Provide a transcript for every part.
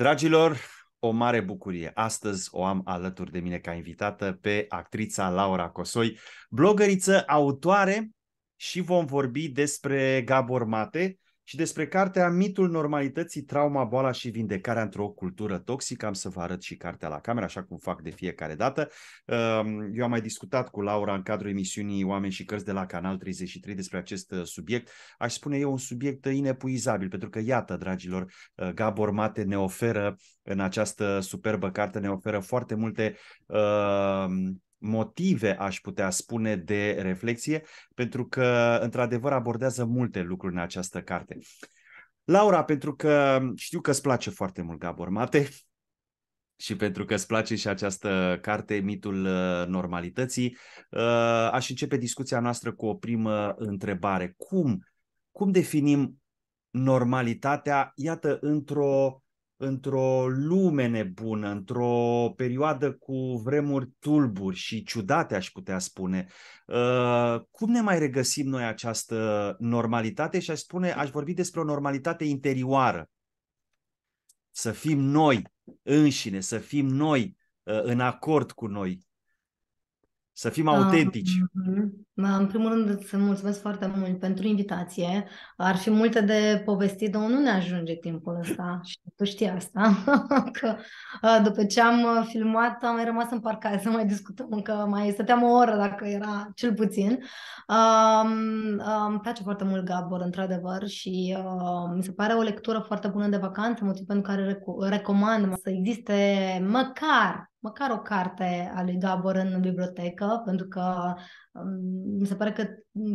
Dragilor, o mare bucurie. Astăzi o am alături de mine ca invitată pe actrița Laura Cosoi, blogăriță, autoare și vom vorbi despre Gabor Mate, și despre cartea Mitul normalității, trauma, boala și vindecarea într-o cultură toxică. Am să vă arăt și cartea la cameră, așa cum fac de fiecare dată. Ehm, eu am mai discutat cu Laura în cadrul emisiunii Oameni și Cărți de la Canal 33 despre acest uh, subiect. Aș spune eu un subiect uh, inepuizabil, pentru că iată, dragilor, uh, Gabor Mate ne oferă în această superbă carte, ne oferă foarte multe uh, motive, aș putea spune, de reflexie, pentru că, într-adevăr, abordează multe lucruri în această carte. Laura, pentru că știu că îți place foarte mult Gabor Mate și pentru că îți place și această carte, Mitul uh, Normalității, uh, aș începe discuția noastră cu o primă întrebare. Cum, cum definim normalitatea, iată, într-o într-o lume nebună, într-o perioadă cu vremuri tulburi și ciudate, aș putea spune. Uh, cum ne mai regăsim noi această normalitate și aș spune, aș vorbi despre o normalitate interioară. Să fim noi înșine, să fim noi uh, în acord cu noi, să fim ah, autentici. Mm-hmm. În primul rând îți mulțumesc foarte mult pentru invitație. Ar fi multe de povestit, dar nu ne ajunge timpul ăsta și tu știi asta, că după ce am uh, filmat am mai rămas în parcare să mai discutăm, încă mai stăteam o oră dacă era cel puțin. Îmi place foarte mult Gabor, într-adevăr, și uh, mi se pare o lectură foarte bună de vacanță, motiv pentru care recomand să existe măcar măcar o carte a lui Gabor în bibliotecă, pentru că um, mi se pare că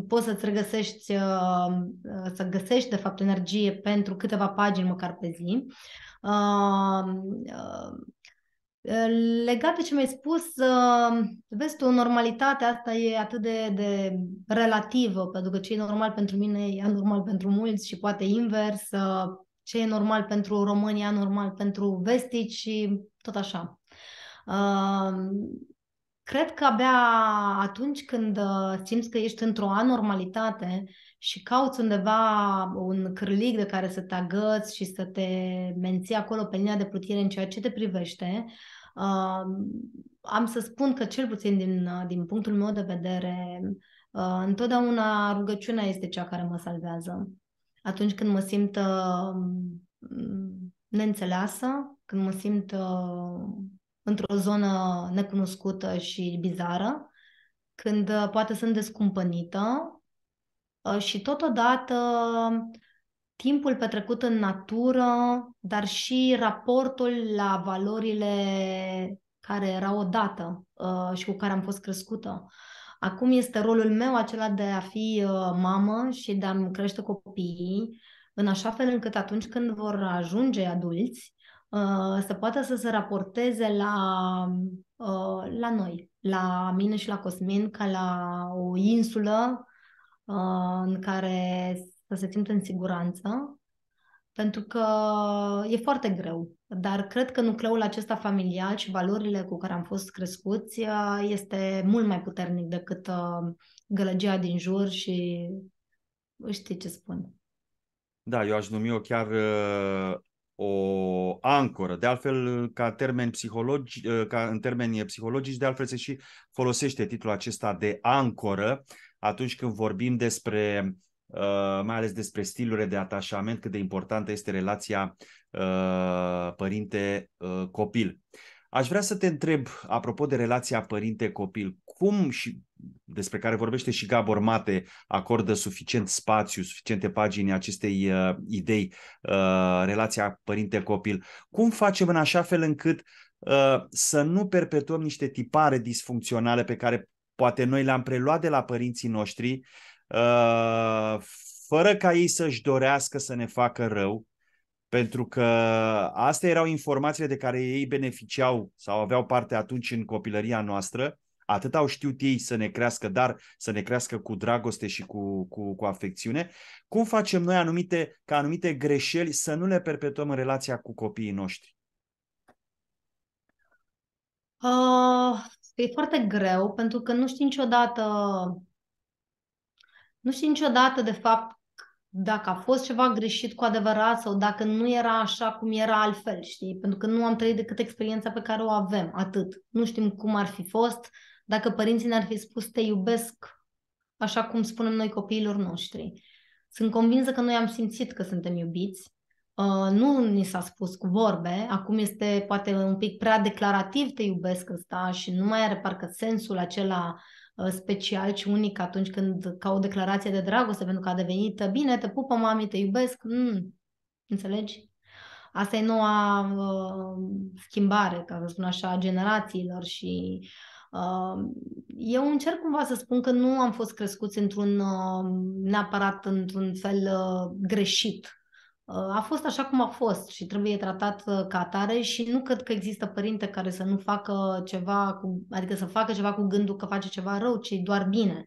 poți să-ți regăsești, uh, uh, să găsești, de fapt, energie pentru câteva pagini măcar pe zi. Um, uh, legat de ce mi-ai spus, um, vezi tu, normalitatea asta e atât de, de relativă, pentru că ce e normal pentru mine e anormal pentru mulți și poate invers, ce e normal pentru România, normal pentru vestici și tot așa. Cred că abia atunci când uh, simți că ești într-o anormalitate și cauți undeva un cârlig de care să te agăți și să te menții acolo pe linia de plutire în ceea ce te privește, am să spun că cel puțin din, uh, din punctul meu de vedere, uh, întotdeauna rugăciunea este cea care mă salvează. Atunci când mă simt neînțeleasă, când mă simt într-o zonă necunoscută și bizară, când uh, poate sunt descumpănită uh, și totodată timpul petrecut în natură, dar și raportul la valorile care erau odată uh, și cu care am fost crescută. Acum este rolul meu acela de a fi mamă și de a-mi crește copiii în așa fel încât atunci când vor ajunge adulți, Uh, să poată să se raporteze la, uh, la noi, la mine și la Cosmin, ca la o insulă uh, în care să se simtă în siguranță, pentru că e foarte greu. Dar cred că nucleul acesta familial și valorile cu care am fost crescuți uh, este mult mai puternic decât uh, gălăgia din jur și știi ce spun. Da, eu aș numi-o chiar o ancoră. De altfel, ca termen psihologi, ă, ca în termeni psihologici, de altfel se și folosește titlul acesta de ancoră atunci când vorbim despre ă, mai ales despre stilurile de atașament, cât de importantă este relația ă, părinte-copil. Aș vrea să te întreb, apropo de relația părinte-copil, cum și despre care vorbește și Gabor Mate, acordă suficient spațiu, suficiente pagini acestei uh, idei, uh, relația părinte-copil. Cum facem în așa fel încât uh, să nu perpetuăm niște tipare disfuncționale pe care poate noi le-am preluat de la părinții noștri, uh, fără ca ei să-și dorească să ne facă rău, pentru că astea erau informațiile de care ei beneficiau sau aveau parte atunci în copilăria noastră. Atât au știut ei să ne crească, dar să ne crească cu dragoste și cu, cu, cu afecțiune. Cum facem noi anumite, ca anumite greșeli să nu le perpetuăm în relația cu copiii noștri? Uh, e foarte greu pentru că nu știi niciodată nu știi niciodată de fapt dacă a fost ceva greșit cu adevărat sau dacă nu era așa cum era altfel, știi? Pentru că nu am trăit decât experiența pe care o avem, atât. Nu știm cum ar fi fost dacă părinții ne-ar fi spus te iubesc așa cum spunem noi copiilor noștri. Sunt convinsă că noi am simțit că suntem iubiți, uh, nu ni s-a spus cu vorbe, acum este poate un pic prea declarativ te iubesc ăsta și nu mai are parcă sensul acela Uh, special, ci unic atunci când ca o declarație de dragoste, pentru că a devenit bine, te pupă mami, te iubesc, mm, înțelegi? Asta e noua uh, schimbare, ca să spun așa, a generațiilor și uh, eu încerc cumva să spun că nu am fost crescuți într-un uh, neapărat într-un fel uh, greșit, Uh, a fost așa cum a fost și trebuie tratat uh, ca atare și nu cred că există părinte care să nu facă ceva, cu, adică să facă ceva cu gândul că face ceva rău, ci doar bine.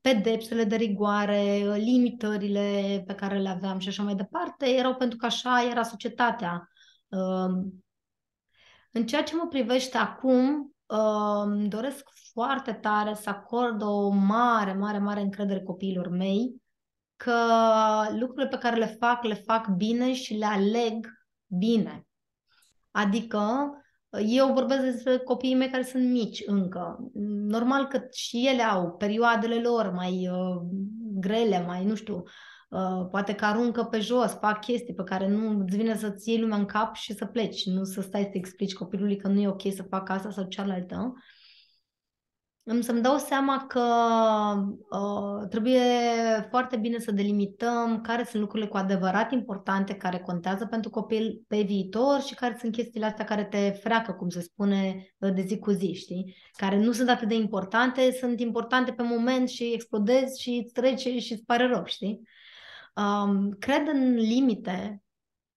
Pedepsele de rigoare, uh, limitările pe care le aveam și așa mai departe erau pentru că așa era societatea. În ceea ce mă privește acum, doresc foarte tare să acord o mare, mare, mare încredere copiilor mei că lucrurile pe care le fac, le fac bine și le aleg bine. Adică eu vorbesc despre copiii mei care sunt mici încă. Normal că și ele au perioadele lor mai uh, grele, mai nu știu, uh, poate că aruncă pe jos, fac chestii pe care nu îți vine să-ți iei lumea în cap și să pleci, nu să stai să explici copilului că nu e ok să fac asta sau cealaltă. Uh, îmi să-mi dau seama că uh, trebuie foarte bine să delimităm care sunt lucrurile cu adevărat importante care contează pentru copil pe viitor și care sunt chestiile astea care te freacă, cum se spune, ă, de zi cu zi, știi? Care nu sunt atât de importante, sunt importante pe moment și explodezi și îți trece și îți pare rău, știi? Um, cred în limite.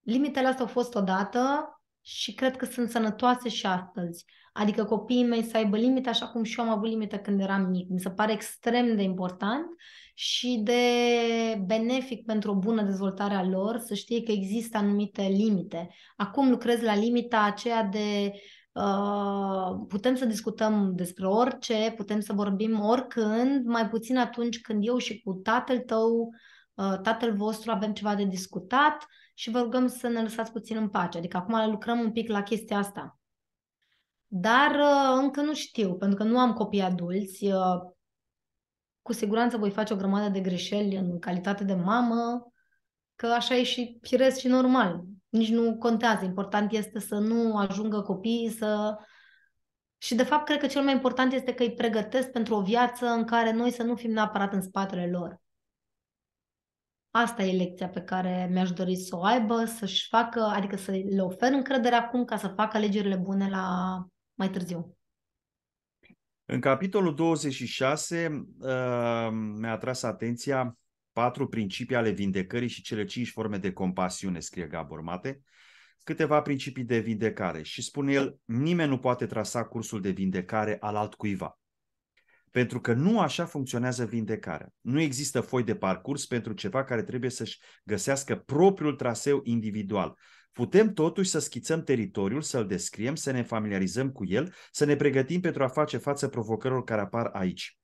Limitele astea au fost odată, și cred că sunt sănătoase și astăzi. Adică copiii mei să aibă limite așa cum și eu am avut limite când eram mic. Mi se pare extrem de important și de benefic pentru o bună dezvoltare a lor să știe că există anumite limite. Acum lucrez la limita aceea de Uh, putem să discutăm despre orice, putem să vorbim oricând, mai puțin atunci când eu și cu tatăl tău, uh, tatăl vostru avem ceva de discutat, și vă rugăm să ne lăsați puțin în pace. Adică acum lucrăm un pic la chestia asta. Dar uh, încă nu știu, pentru că nu am copii adulți. Uh, cu siguranță voi face o grămadă de greșeli în calitate de mamă, că așa e și firesc și normal. Nici nu contează. Important este să nu ajungă copiii să... Și de fapt, cred că cel mai important este că îi pregătesc pentru o viață în care noi să nu fim neapărat în spatele lor. Asta e lecția pe care mi-aș dori să o aibă, să-și facă, adică să le ofer încredere acum ca să facă alegerile bune la mai târziu. În capitolul 26 uh, mi-a atras atenția patru principii ale vindecării și cele cinci forme de compasiune, scrie Gabor Mate, câteva principii de vindecare și spune el, nimeni nu poate trasa cursul de vindecare al altcuiva. Pentru că nu așa funcționează vindecarea. Nu există foi de parcurs pentru ceva care trebuie să-și găsească propriul traseu individual. Putem totuși să schițăm teritoriul, să-l descriem, să ne familiarizăm cu el, să ne pregătim pentru a face față provocărilor care apar aici.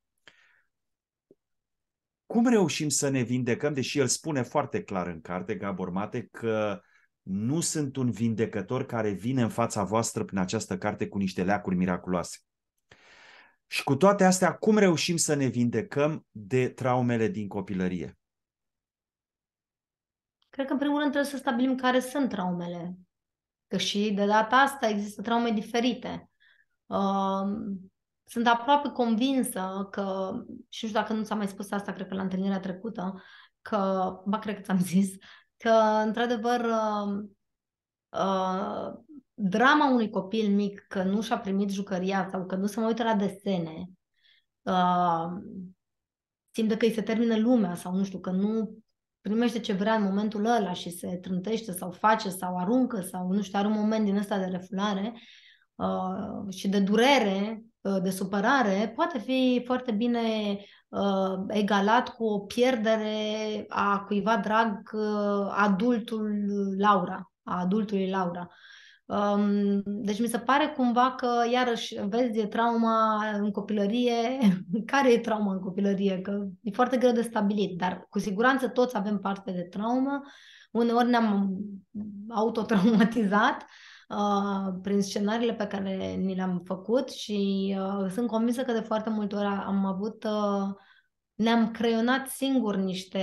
Cum reușim să ne vindecăm, deși el spune foarte clar în carte, Gabor Mate, că nu sunt un vindecător care vine în fața voastră prin această carte cu niște leacuri miraculoase. Și cu toate astea, cum reușim să ne vindecăm de traumele din copilărie? Cred că, în primul rând, trebuie să stabilim care sunt traumele. Că și de data asta există traume diferite. Uh, sunt aproape convinsă că, și nu știu dacă nu s-a mai spus asta, cred că la întâlnirea trecută, că, ba, cred că ți-am zis, că, într-adevăr, uh, uh, drama unui copil mic că nu și-a primit jucăria sau că nu se mai uită la desene, uh, simte că îi se termină lumea sau nu știu, că nu primește ce vrea în momentul ăla și se trântește sau face sau aruncă sau nu știu, are un moment din ăsta de refulare uh, și de durere, uh, de supărare, poate fi foarte bine uh, egalat cu o pierdere a cuiva drag uh, adultul Laura, a adultului Laura. Uh, Um, deci mi se pare cumva că, iarăși, vezi, e trauma în copilărie. Care e trauma în copilărie? Că e foarte greu de stabilit, dar cu siguranță toți avem parte de traumă. Uneori ne-am autotraumatizat uh, prin scenariile pe care ni le-am făcut și uh, sunt convinsă că de foarte multe ori am avut... Uh, ne-am creionat singur niște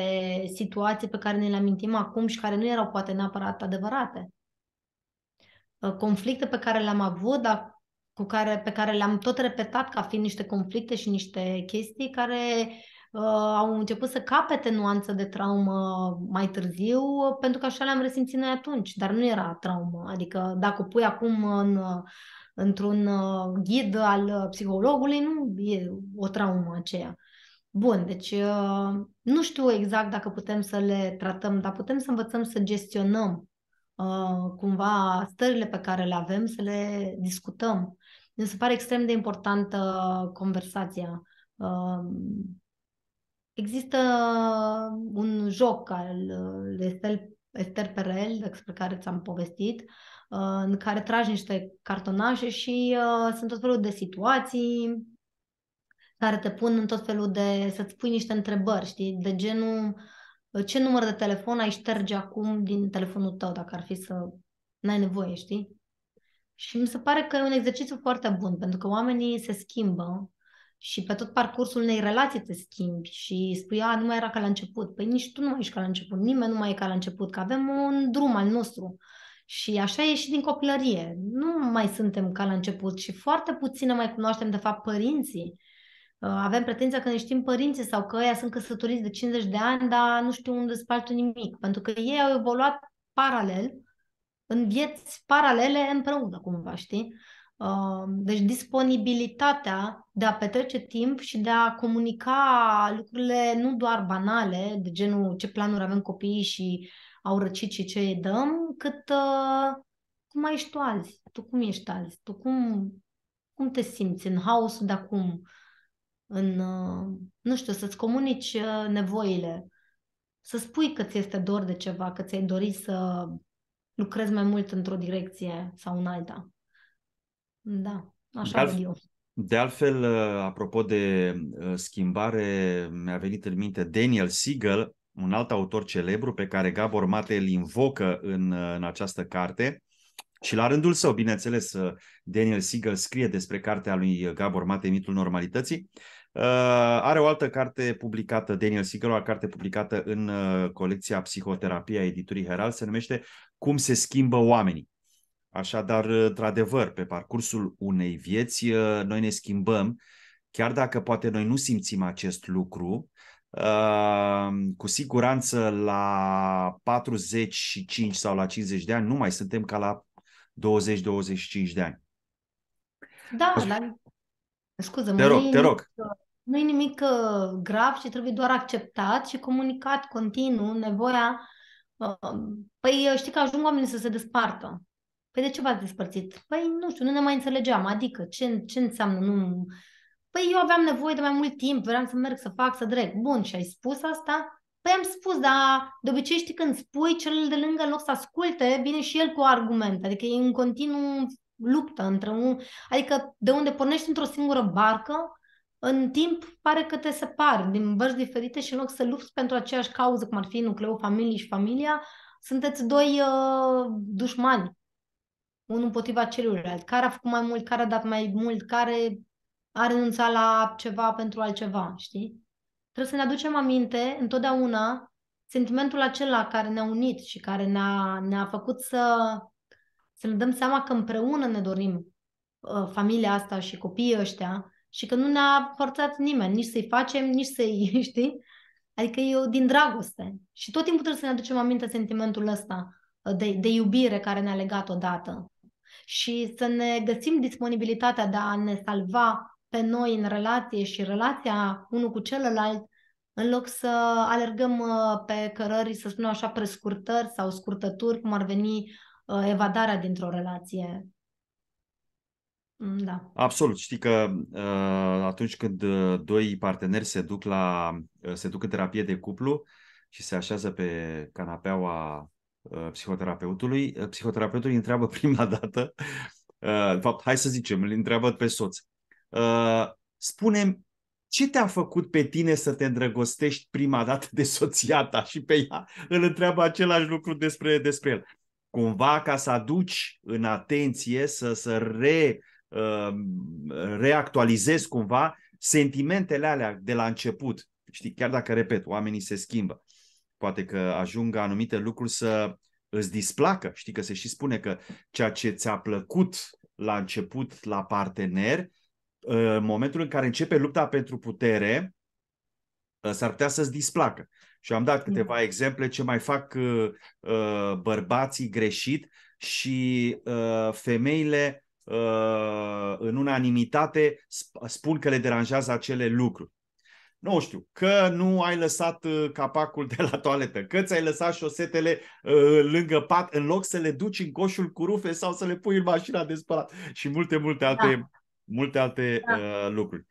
situații pe care ne le amintim acum și care nu erau poate neapărat adevărate. Uh, conflicte pe care le-am avut, dar cu care, pe care le-am tot repetat ca fiind niște conflicte și niște chestii care uh, au început să capete nuanță de traumă mai târziu, uh, pentru că așa le-am resimțit noi atunci, dar nu era traumă. Adică dacă o pui acum în, uh, într-un ghid al psihologului, nu e o traumă aceea. Bun, deci uh, nu știu exact dacă putem să le tratăm, dar putem să învățăm să gestionăm Uh, cumva stările pe care le avem, să le discutăm. Mi se pare extrem de importantă conversația. Uh, există un joc al Estel, uh, Ester Perel, despre care ți-am povestit, în care tragi niște cartonașe și sunt tot felul de situații care te pun în tot felul de... să-ți pui niște întrebări, știi? De genul ce număr de telefon ai șterge acum din telefonul tău, dacă ar fi să n-ai nevoie, știi? Și mi se pare că e un exercițiu foarte bun, pentru că oamenii se schimbă și pe tot parcursul unei relații te schimbi și spui, a, nu mai era ca la început. Păi nici tu nu mai ești ca la început, nimeni nu mai e ca la început, că avem un drum al nostru. Și așa e și din copilărie. Nu mai suntem ca la început și foarte puține mai cunoaștem, de fapt, părinții Uh, avem pretenția că ne știm părinții sau că ăia sunt căsătoriți de 50 de ani, dar nu știu unde spaltă nimic, pentru că ei au evoluat paralel, în vieți paralele împreună, cumva, știi? Uh, deci disponibilitatea de a petrece timp și de a comunica lucrurile nu doar banale, de genul ce planuri avem copiii și au răcit și ce îi dăm, cât uh, cum cum ești tu azi, tu cum ești azi, tu cum, cum te simți în haosul de acum, în, uh, nu știu, să-ți comunici uh, nevoile, să spui că ți este dor de ceva, că ți-ai dori să lucrezi mai mult într-o direcție sau în alta. Da, așa de eu. De altfel, uh, apropo de schimbare, mi-a venit în minte Daniel Siegel, un alt autor celebru pe care Gabor Mate îl invocă în, în această carte. Și la rândul său, bineînțeles, Daniel Siegel scrie despre cartea lui Gabor Mate, Mitul Normalității. Uh, are o altă carte publicată, Daniel Siegel, o carte publicată în uh, colecția Psihoterapia editurii Herald, se numește Cum se schimbă oamenii. Așadar, uh, într-adevăr, pe parcursul unei vieți, uh, noi ne schimbăm, chiar dacă poate noi nu simțim acest lucru, Uh, cu siguranță la 45 sau la 50 de ani nu mai suntem ca la 20-25 de ani. Da, dar scuză mă te rog, te rog. Uh, nu e nimic uh, grav și trebuie doar acceptat și comunicat continuu nevoia. Uh, păi uh, știi că ajung oamenii să se despartă. Păi de ce v-ați despărțit? Păi nu știu, nu ne mai înțelegeam. Adică ce, ce înseamnă nu... Păi eu aveam nevoie de mai mult timp, vreau să merg, să fac, să drec. Bun, și ai spus asta? Păi am spus, dar de obicei știi când spui, cel de lângă, în loc să asculte, vine și el cu argument. Adică e în continuu luptă între un... Adică de unde pornești într-o singură barcă, în timp pare că te separ din vărți diferite și în loc să lupți pentru aceeași cauză, cum ar fi nucleul familiei și familia, sunteți doi uh, dușmani, unul împotriva celuilalt. Care a făcut mai mult, care a dat mai mult, care a renunțat la ceva pentru altceva, știi? Trebuie să ne aducem aminte întotdeauna sentimentul acela care ne-a unit și care ne-a, ne-a făcut să, să ne dăm seama că împreună ne dorim uh, familia asta și copiii ăștia și că nu ne-a forțat nimeni nici să-i facem, nici să-i, știi? Adică eu din dragoste. Și tot timpul trebuie să ne aducem aminte sentimentul ăsta uh, de, de iubire care ne-a legat odată. Și să ne găsim disponibilitatea de a ne salva pe noi în relație și relația unul cu celălalt, în loc să alergăm uh, pe cărări, să spunem așa, prescurtări sau scurtături, cum ar veni uh, evadarea dintr-o relație Mm, da. Absolut. Știi că uh, atunci când uh, doi parteneri se duc, la, uh, se duc în terapie de cuplu și se așează pe canapeaua uh, psihoterapeutului, uh, psihoterapeutul îi întreabă prima dată, uh, de fapt, hai să zicem, îl întreabă pe soț. Uh, spune ce te-a făcut pe tine să te îndrăgostești prima dată de soția ta și pe ea îl întreabă același lucru despre, despre el. Cumva ca să aduci în atenție, să, să re, Um, reactualizez cumva sentimentele alea de la început. Știi, chiar dacă, repet, oamenii se schimbă. Poate că ajungă anumite lucruri să îți displacă. Știi că se și spune că ceea ce ți-a plăcut la început la partener, uh, în momentul în care începe lupta pentru putere, uh, s-ar putea să-ți displacă. Și am dat mm. câteva exemple ce mai fac uh, bărbații greșit și femeile Uh, în unanimitate spun că le deranjează acele lucruri. Nu știu, că nu ai lăsat uh, capacul de la toaletă, că ți-ai lăsat șosetele uh, lângă pat în loc să le duci în coșul cu rufe sau să le pui în mașina de spălat și multe, multe alte, da. multe alte da. lucruri.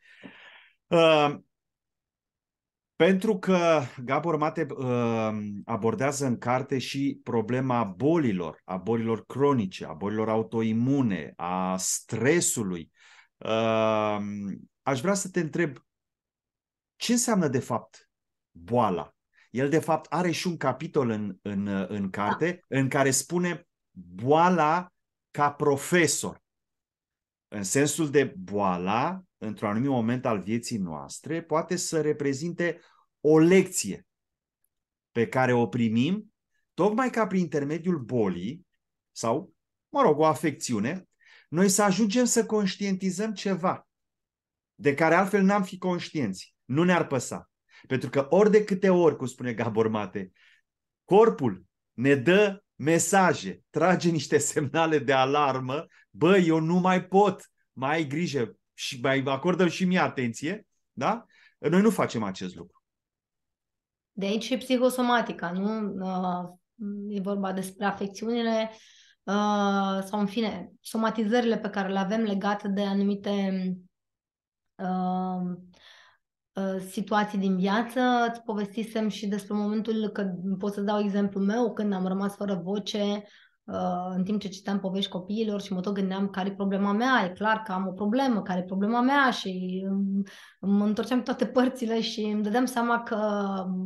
Pentru că Gabor Mate uh, abordează în carte și problema bolilor, a bolilor cronice, a bolilor autoimune, a stresului. Uh, aș vrea să te întreb ce înseamnă de fapt boala? El de fapt are și un capitol în, în, în carte da. în care spune boala ca profesor în sensul de boala, într-un anumit moment al vieții noastre, poate să reprezinte o lecție pe care o primim, tocmai ca prin intermediul bolii sau, mă rog, o afecțiune, noi să ajungem să conștientizăm ceva de care altfel n-am fi conștienți, nu ne-ar păsa. Pentru că ori de câte ori, cum spune Gabor Mate, corpul ne dă mesaje, trage niște semnale de alarmă bă, eu nu mai pot, mai ai grijă și mai acordăm și mie atenție, da? Noi nu facem acest lucru. De aici și psihosomatica, nu? Uh, e vorba despre afecțiunile uh, sau, în fine, somatizările pe care le avem legate de anumite uh, situații din viață. Îți povestisem și despre momentul că pot să dau exemplu meu, când am rămas fără voce, Uh, în timp ce citeam povești copiilor și mă tot gândeam care e problema mea, e clar că am o problemă, care e problema mea și mă întorceam toate părțile și îmi dădeam seama că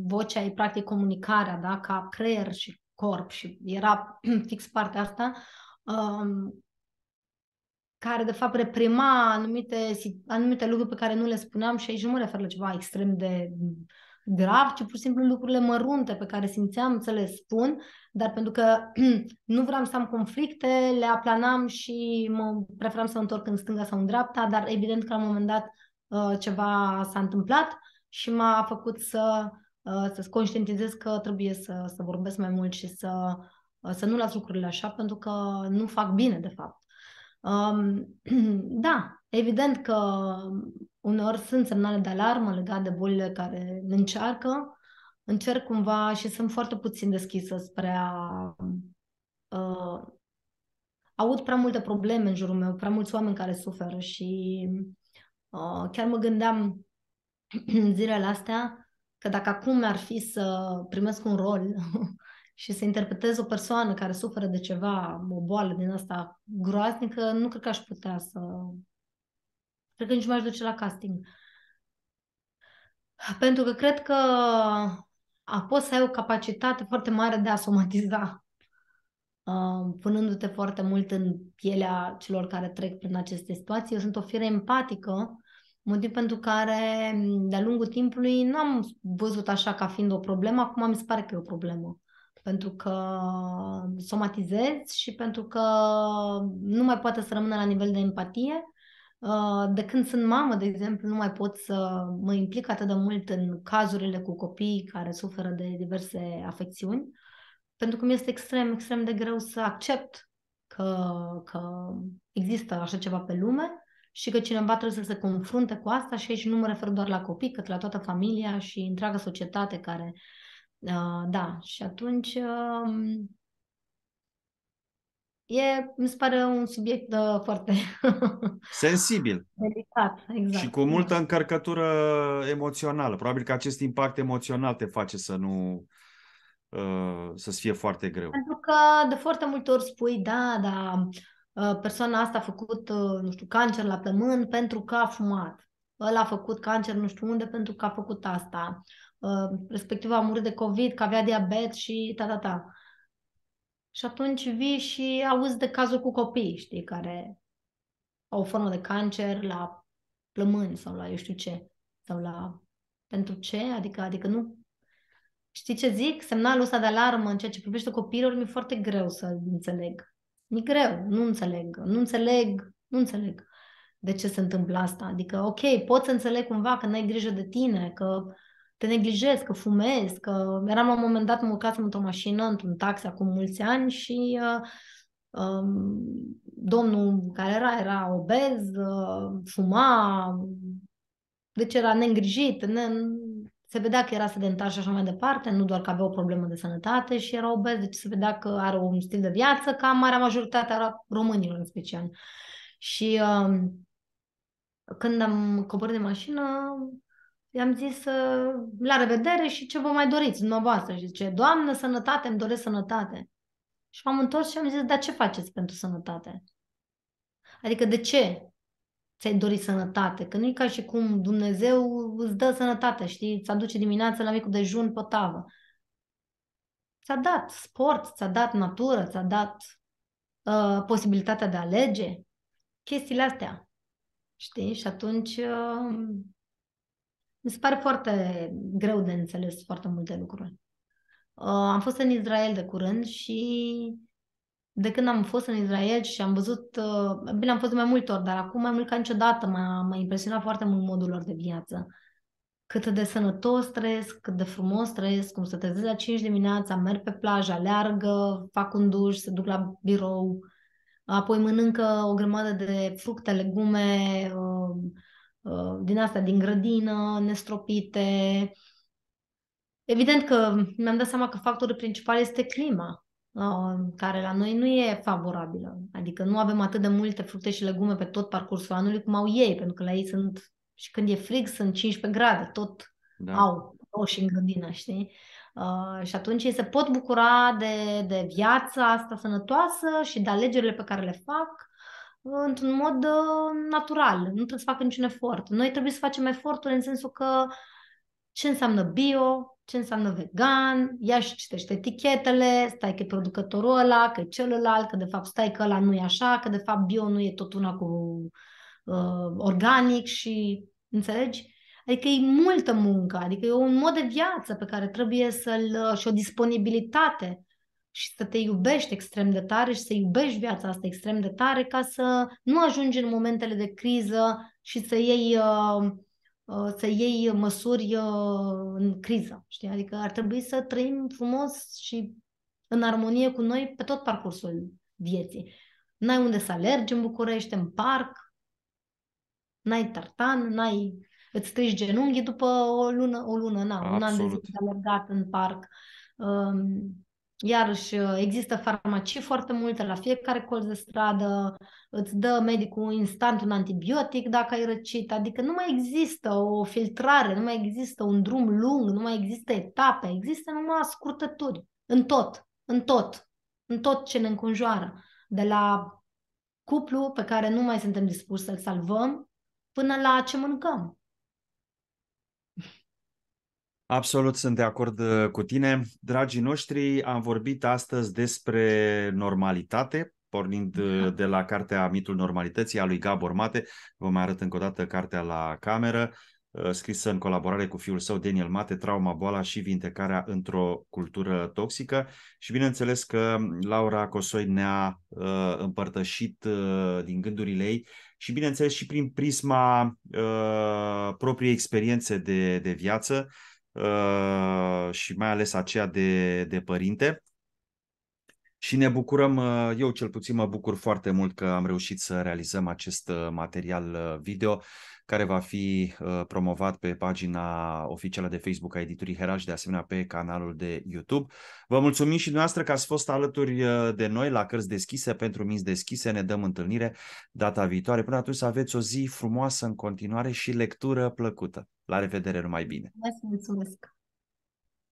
vocea e practic comunicarea, da, ca creier și corp și era fix partea asta um, care de fapt reprima anumite, anumite lucruri pe care nu le spuneam și aici nu mă refer la ceva extrem de grav, ci pur și simplu lucrurile mărunte pe care simțeam să le spun dar pentru că nu vreau să am conflicte, le aplanam și mă preferam să întorc în stânga sau în dreapta, dar evident că la un moment dat uh, ceva s-a întâmplat și m-a făcut să, uh, să conștientizez că trebuie să, să vorbesc mai mult și să, uh, să nu las lucrurile așa, pentru că nu fac bine, de fapt. Um, da, evident că uneori sunt semnale de alarmă legate de bolile care ne încearcă, încerc cumva și sunt foarte puțin deschisă spre a uh, aud prea multe probleme în jurul meu, prea mulți oameni care suferă și uh, chiar mă gândeam în zilele astea că dacă acum ar fi să primesc un rol și să interpretez o persoană care suferă de ceva, o boală din asta groaznică, nu cred că aș putea să... Cred că nici nu m-aș duce la casting. Pentru că cred că a, poți să ai o capacitate foarte mare de a somatiza, uh, punându-te foarte mult în pielea celor care trec prin aceste situații. Eu sunt o fire empatică, motiv pentru care mm, de-a lungul timpului nu am văzut așa ca fiind o problemă, acum mi se pare că e o problemă. Pentru că somatizez și pentru că nu mai poate să rămână la nivel de empatie, Uh, de când sunt mamă, de exemplu, nu mai pot să mă implic atât de mult în cazurile cu copii care suferă de diverse afecțiuni, pentru că mi este extrem, extrem de greu să accept că, că există așa ceva pe lume și că cineva trebuie să se confrunte cu asta și aici nu mă refer doar la copii, cât la toată familia și întreaga societate care, uh, da, și atunci um, E, mi se pare un subiect uh, foarte... Sensibil. Delicat, exact. Și cu multă încărcătură emoțională. Probabil că acest impact emoțional te face să nu... Uh, să-ți fie foarte greu. Pentru că de foarte multe ori spui, da, da, uh, persoana asta a făcut, uh, nu știu, cancer la plămân pentru că a fumat. Ăla a făcut cancer nu știu unde pentru că a făcut asta. Uh, respectiv a murit de COVID, că avea diabet și ta, ta, ta. Și atunci vii și auzi de cazuri cu copii, știi, care au o formă de cancer la plămâni sau la eu știu ce. Sau la... Pentru ce? Adică, adică nu... Știi ce zic? Semnalul ăsta de alarmă în ceea ce privește copiilor, mi-e foarte greu să înțeleg. Mi-e greu, nu înțeleg. Nu înțeleg, nu înțeleg de ce se întâmplă asta. Adică, ok, pot să înțeleg cumva că n-ai grijă de tine, că te neglijezi, că fumezi, că eram la un moment dat murcasem într-o mașină, într-un taxi acum mulți ani și uh, um, domnul care era, era obez, uh, fuma, deci era neîngrijit, ne, se vedea că era sedentar și așa mai departe, nu doar că avea o problemă de sănătate și era obez, deci se vedea că are un stil de viață ca marea majoritate a românilor în special. Și uh, când am coborât de mașină, i-am zis ă, la revedere și ce vă mai doriți dumneavoastră. Și zice, Doamnă, sănătate, îmi doresc sănătate. Și m-am întors și am zis, dar ce faceți pentru sănătate? Adică de ce ți-ai dorit sănătate? Că nu e ca și cum Dumnezeu îți dă sănătate, știi? Ți-a duce dimineața la micul dejun pe tavă. Ți-a dat sport, ți-a dat natură, ți-a dat uh, posibilitatea de a alege. Chestiile astea. Știi? Și atunci uh, mi se pare foarte greu de înțeles foarte multe lucruri. Uh, am fost în Israel de curând și de când am fost în Israel și am văzut, uh, bine, am fost mai multe ori, dar acum mai mult ca niciodată m-a, m-a impresionat foarte mult modul lor de viață. Cât de sănătos trăiesc, cât de frumos trăiesc, cum să trezesc la 5 dimineața, merg pe plajă, aleargă, fac un duș, se duc la birou, apoi mănâncă o grămadă de fructe, legume, uh, Uh, din astea, din grădină, nestropite. Evident că mi-am dat seama că factorul principal este clima, uh, care la noi nu e favorabilă. Adică nu avem atât de multe fructe și legume pe tot parcursul anului cum au ei, pentru că la ei sunt, și când e frig, sunt 15 grade, tot da. au roșii în grădină, știi? Uh, și atunci ei se pot bucura de, de viața asta sănătoasă și de alegerile pe care le fac într-un mod ă, natural, nu trebuie să facă niciun efort. Noi trebuie să facem efortul în sensul că ce înseamnă bio, ce înseamnă vegan, ia și citește etichetele, stai că e producătorul ăla, că e celălalt, că de fapt stai că ăla nu e așa, că de fapt bio nu e tot una cu uh, organic și înțelegi? Adică e multă muncă, adică e un mod de viață pe care trebuie să-l și o disponibilitate și să te iubești extrem de tare și să iubești viața asta extrem de tare ca să nu ajungi în momentele de criză și să iei, uh, uh, să iei măsuri uh, în criză. Știi? Adică ar trebui să trăim frumos și în armonie cu noi pe tot parcursul vieții. N-ai unde să alergi în București, în parc, n-ai tartan, n-ai îți strici genunchii după o lună, o lună, na, Absolut. un an de zi alergat în parc. Um, Iarăși uh, există farmacii foarte multe la fiecare colț de stradă, îți dă medicul instant un antibiotic dacă ai răcit, adică nu mai există o filtrare, nu mai există un drum lung, nu mai există etape, există numai scurtături în tot, în tot, în tot ce ne înconjoară, de la cuplu pe care nu mai suntem dispuși să-l salvăm până la ce mâncăm. Absolut sunt de acord uh, cu tine. Dragii noștri, am vorbit astăzi despre normalitate, pornind uh, da. de la cartea Mitul Normalității a lui Gabor Mate. Vă mai arăt încă o dată cartea la cameră, uh, scrisă în colaborare cu fiul său Daniel Mate, Trauma, boala și vindecarea într-o cultură toxică. Și bineînțeles că Laura Cosoi ne-a împărtășit din gândurile ei și bineînțeles și prin prisma propriei experiențe de, de viață, Uh, și mai ales aceea de, de părinte. Și ne bucurăm, uh, eu cel puțin mă bucur foarte mult că am reușit să realizăm acest uh, material video care va fi uh, promovat pe pagina oficială de Facebook a editurii Herald și de asemenea pe canalul de YouTube. Vă mulțumim și dumneavoastră că ați fost alături uh, de noi la Cărți Deschise pentru Minți Deschise. Ne dăm întâlnire data viitoare. Până atunci să aveți o zi frumoasă în continuare și lectură plăcută. La revedere, numai bine! Mulțumesc!